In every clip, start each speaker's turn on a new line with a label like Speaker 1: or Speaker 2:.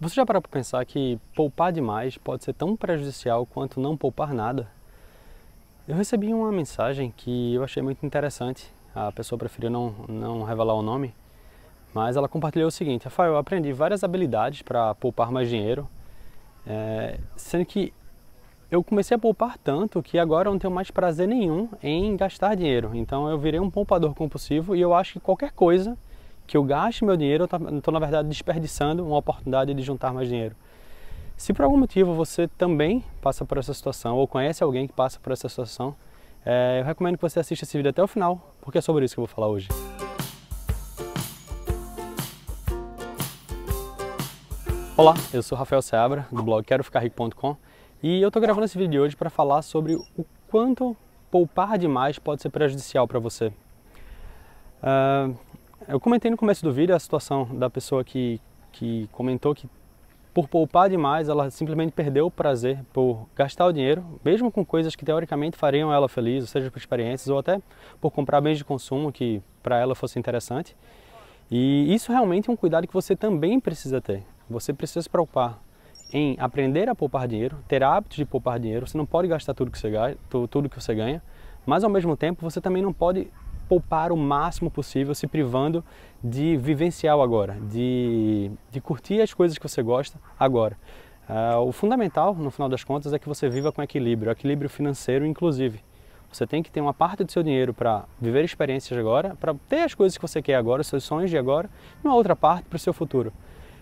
Speaker 1: Você já parou para pensar que poupar demais pode ser tão prejudicial quanto não poupar nada? Eu recebi uma mensagem que eu achei muito interessante. A pessoa preferiu não, não revelar o nome, mas ela compartilhou o seguinte: Rafael, eu aprendi várias habilidades para poupar mais dinheiro, é, sendo que eu comecei a poupar tanto que agora eu não tenho mais prazer nenhum em gastar dinheiro. Então eu virei um poupador compulsivo e eu acho que qualquer coisa que eu gaste meu dinheiro, eu tá, estou, na verdade, desperdiçando uma oportunidade de juntar mais dinheiro. Se por algum motivo você também passa por essa situação ou conhece alguém que passa por essa situação, é, eu recomendo que você assista esse vídeo até o final, porque é sobre isso que eu vou falar hoje. Olá, eu sou Rafael Seabra, do blog QueroFicarRico.com e eu estou gravando esse vídeo de hoje para falar sobre o quanto poupar demais pode ser prejudicial para você. Uh, eu comentei no começo do vídeo a situação da pessoa que, que comentou que por poupar demais, ela simplesmente perdeu o prazer por gastar o dinheiro, mesmo com coisas que teoricamente fariam ela feliz, ou seja, por experiências, ou até por comprar bens de consumo que para ela fosse interessante. E isso realmente é um cuidado que você também precisa ter. Você precisa se preocupar em aprender a poupar dinheiro, ter hábitos de poupar dinheiro. Você não pode gastar tudo que você, ganha, tudo que você ganha, mas ao mesmo tempo você também não pode poupar o máximo possível, se privando de vivencial agora, de, de curtir as coisas que você gosta agora. Uh, o fundamental, no final das contas, é que você viva com equilíbrio, equilíbrio financeiro, inclusive. Você tem que ter uma parte do seu dinheiro para viver experiências agora, para ter as coisas que você quer agora, os seus sonhos de agora, e uma outra parte para o seu futuro.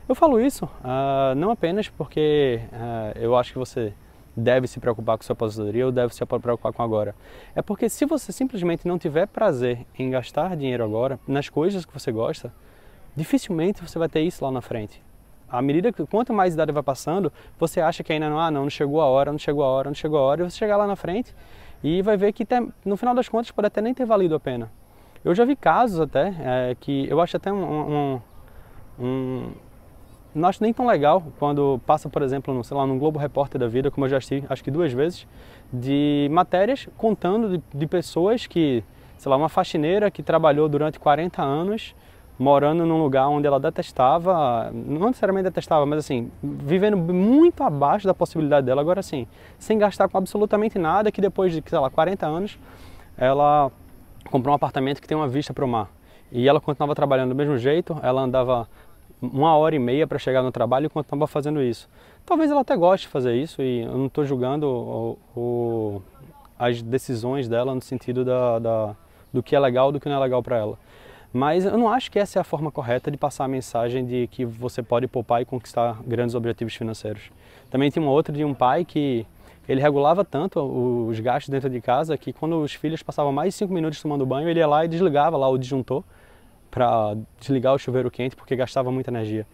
Speaker 1: Eu falo isso uh, não apenas porque uh, eu acho que você deve se preocupar com sua aposentadoria ou deve se preocupar com agora. É porque se você simplesmente não tiver prazer em gastar dinheiro agora nas coisas que você gosta, dificilmente você vai ter isso lá na frente. À medida que quanto mais idade vai passando, você acha que ainda não, ah, não, não chegou a hora, não chegou a hora, não chegou a hora, e você chegar lá na frente e vai ver que no final das contas pode até nem ter valido a pena. Eu já vi casos até é, que eu acho até um, um, um não acho nem tão legal quando passa, por exemplo, no, sei lá, num Globo Repórter da vida, como eu já assisti acho que duas vezes, de matérias contando de, de pessoas que, sei lá, uma faxineira que trabalhou durante 40 anos morando num lugar onde ela detestava, não necessariamente detestava, mas assim, vivendo muito abaixo da possibilidade dela, agora sim, sem gastar com absolutamente nada, que depois de, sei lá, 40 anos, ela comprou um apartamento que tem uma vista para o mar. E ela continuava trabalhando do mesmo jeito, ela andava uma hora e meia para chegar no trabalho enquanto estava fazendo isso. Talvez ela até goste de fazer isso e eu não estou julgando o, o, as decisões dela no sentido da, da, do que é legal do que não é legal para ela. Mas eu não acho que essa é a forma correta de passar a mensagem de que você pode poupar e conquistar grandes objetivos financeiros. Também tem uma outra de um pai que ele regulava tanto os gastos dentro de casa que quando os filhos passavam mais de cinco minutos tomando banho, ele ia lá e desligava lá o disjuntor para desligar o chuveiro quente porque gastava muita energia.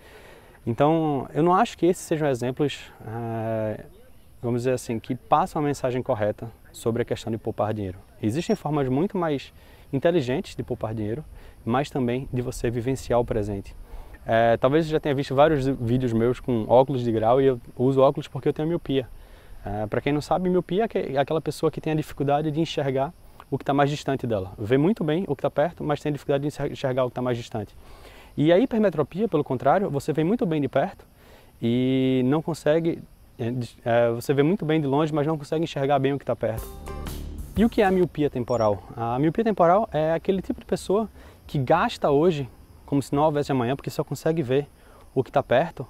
Speaker 1: Então, eu não acho que esses sejam exemplos, é, vamos dizer assim, que passam a mensagem correta sobre a questão de poupar dinheiro. Existem formas muito mais inteligentes de poupar dinheiro, mas também de você vivenciar o presente. É, talvez você já tenha visto vários vídeos meus com óculos de grau e eu uso óculos porque eu tenho miopia. É, eh, para quem não sabe, miopia é, é aquela pessoa que tem a dificuldade de enxergar o que está mais distante dela. Vê muito bem o que está perto, mas tem dificuldade de enxergar o que está mais distante. E a hipermetropia, pelo contrário, você vê muito bem de perto e não consegue. É, você vê muito bem de longe, mas não consegue enxergar bem o que está perto. E o que é a miopia temporal? A miopia temporal é aquele tipo de pessoa que gasta hoje como se não houvesse amanhã, porque só consegue ver o que está perto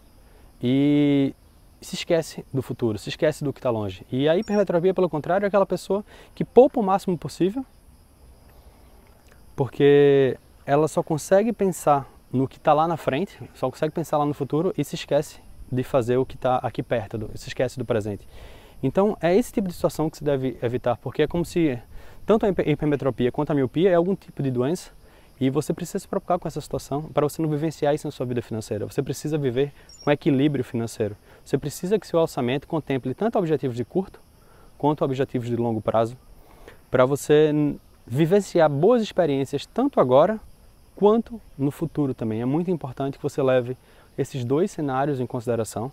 Speaker 1: e se esquece do futuro, se esquece do que está longe. E a hipermetropia, pelo contrário, é aquela pessoa que poupa o máximo possível, porque ela só consegue pensar no que está lá na frente, só consegue pensar lá no futuro e se esquece de fazer o que está aqui perto, do, se esquece do presente. Então é esse tipo de situação que se deve evitar, porque é como se tanto a hipermetropia quanto a miopia é algum tipo de doença e você precisa se preocupar com essa situação para você não vivenciar isso na sua vida financeira. Você precisa viver com equilíbrio financeiro. Você precisa que seu orçamento contemple tanto objetivos de curto quanto objetivos de longo prazo, para você vivenciar boas experiências tanto agora quanto no futuro também. É muito importante que você leve esses dois cenários em consideração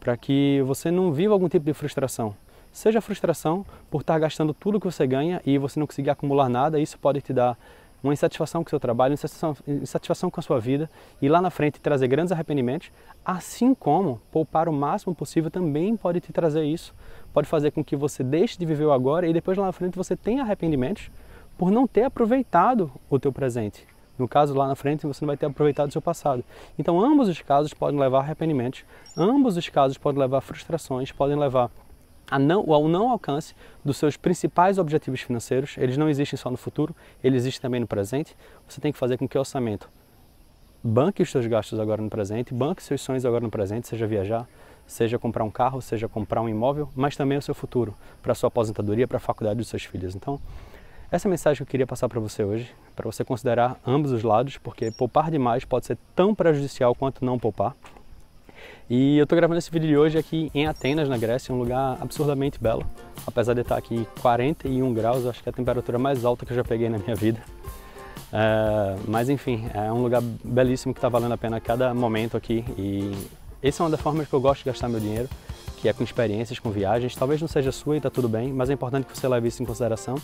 Speaker 1: para que você não viva algum tipo de frustração. Seja frustração por estar gastando tudo que você ganha e você não conseguir acumular nada, isso pode te dar uma insatisfação com o seu trabalho, uma insatisfação, insatisfação com a sua vida e lá na frente trazer grandes arrependimentos, assim como poupar o máximo possível também pode te trazer isso, pode fazer com que você deixe de viver o agora e depois lá na frente você tenha arrependimentos por não ter aproveitado o teu presente. No caso, lá na frente, você não vai ter aproveitado o seu passado. Então, ambos os casos podem levar arrependimentos, ambos os casos podem levar frustrações, podem levar não, ao não alcance dos seus principais objetivos financeiros. Eles não existem só no futuro, eles existem também no presente. Você tem que fazer com que o orçamento banque os seus gastos agora no presente, banque seus sonhos agora no presente, seja viajar, seja comprar um carro, seja comprar um imóvel, mas também o seu futuro, para a sua aposentadoria, para a faculdade dos seus filhos. Então, essa é a mensagem que eu queria passar para você hoje, para você considerar ambos os lados, porque poupar demais pode ser tão prejudicial quanto não poupar. E eu tô gravando esse vídeo de hoje aqui em Atenas, na Grécia, um lugar absurdamente belo. Apesar de estar aqui 41 graus, acho que é a temperatura mais alta que eu já peguei na minha vida. É, mas enfim, é um lugar belíssimo que está valendo a pena a cada momento aqui e essa é uma das formas que eu gosto de gastar meu dinheiro que é com experiências, com viagens. Talvez não seja sua e está tudo bem, mas é importante que você leve isso em consideração.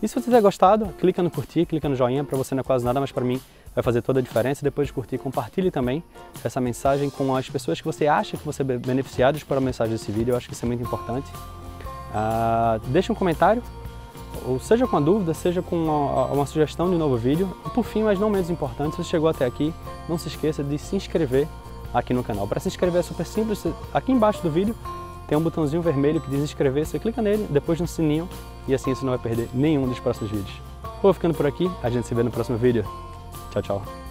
Speaker 1: E se você tiver gostado, clica no curtir, clica no joinha, para você não é quase nada, mas para mim vai fazer toda a diferença. Depois de curtir, compartilhe também essa mensagem com as pessoas que você acha que vão ser é beneficiadas por a mensagem desse vídeo, eu acho que isso é muito importante. Uh, ah, deixe um comentário, ou seja com a dúvida, seja com uma, uma, sugestão de novo vídeo. E por fim, mas não menos importante, se você chegou até aqui, não se esqueça de se inscrever aqui no canal. Para se inscrever é super simples, aqui embaixo do vídeo tem um botãozinho vermelho que diz inscrever, você clica nele, depois no sininho e assim você não vai perder nenhum dos próximos vídeos. Vou ficando por aqui, a gente se vê no próximo vídeo. Tchau, tchau.